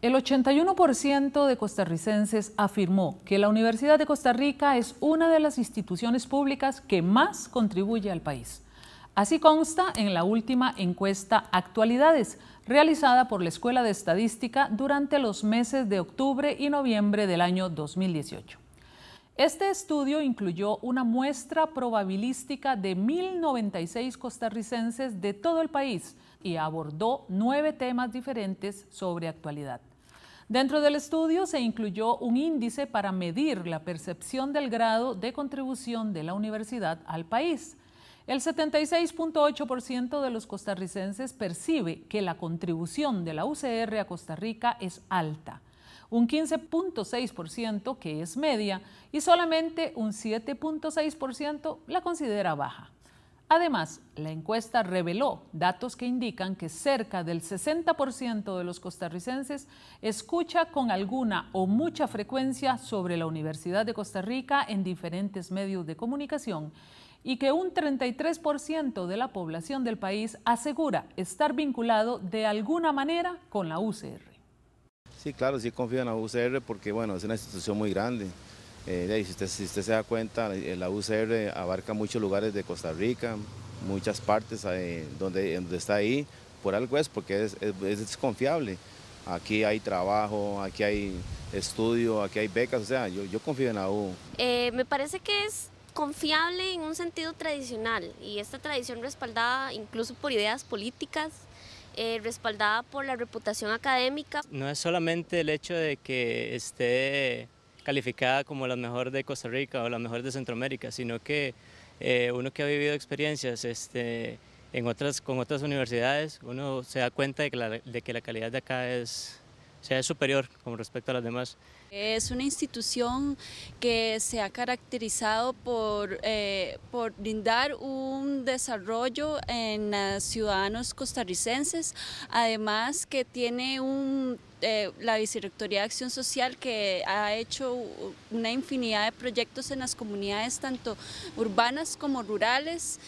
El 81% de costarricenses afirmó que la Universidad de Costa Rica es una de las instituciones públicas que más contribuye al país. Así consta en la última encuesta Actualidades, realizada por la Escuela de Estadística durante los meses de octubre y noviembre del año 2018. Este estudio incluyó una muestra probabilística de 1.096 costarricenses de todo el país y abordó nueve temas diferentes sobre actualidad. Dentro del estudio se incluyó un índice para medir la percepción del grado de contribución de la universidad al país. El 76.8% de los costarricenses percibe que la contribución de la UCR a Costa Rica es alta, un 15.6% que es media y solamente un 7.6% la considera baja. Además, la encuesta reveló datos que indican que cerca del 60% de los costarricenses escucha con alguna o mucha frecuencia sobre la Universidad de Costa Rica en diferentes medios de comunicación y que un 33% de la población del país asegura estar vinculado de alguna manera con la UCR. Sí, claro, sí confío en la UCR porque bueno, es una institución muy grande eh, si, usted, se da cuenta, la eh, UCR abarca muchos lugares de Costa Rica, muchas partes eh, donde, donde, está ahí, por algo es, porque es, es, confiable. Aquí hay trabajo, aquí hay estudio, aquí hay becas, o sea, yo, yo confío en la U. me parece que es confiable en un sentido tradicional y esta tradición respaldada incluso por ideas políticas, respaldada por la reputación académica. No es solamente el hecho de que esté calificada como la mejor de Costa Rica o la mejor de Centroamérica, sino que eh, uno que ha vivido experiencias este, en otras, con otras universidades, uno se da cuenta de que la, de que la calidad de acá es, sea, es superior con respecto a las demás. Es una institución que se ha caracterizado por, eh, por brindar un desarrollo en ciudadanos costarricenses, además que tiene un eh, la Vicerrectoría de Acción Social que ha hecho una infinidad de proyectos en las comunidades tanto urbanas como rurales.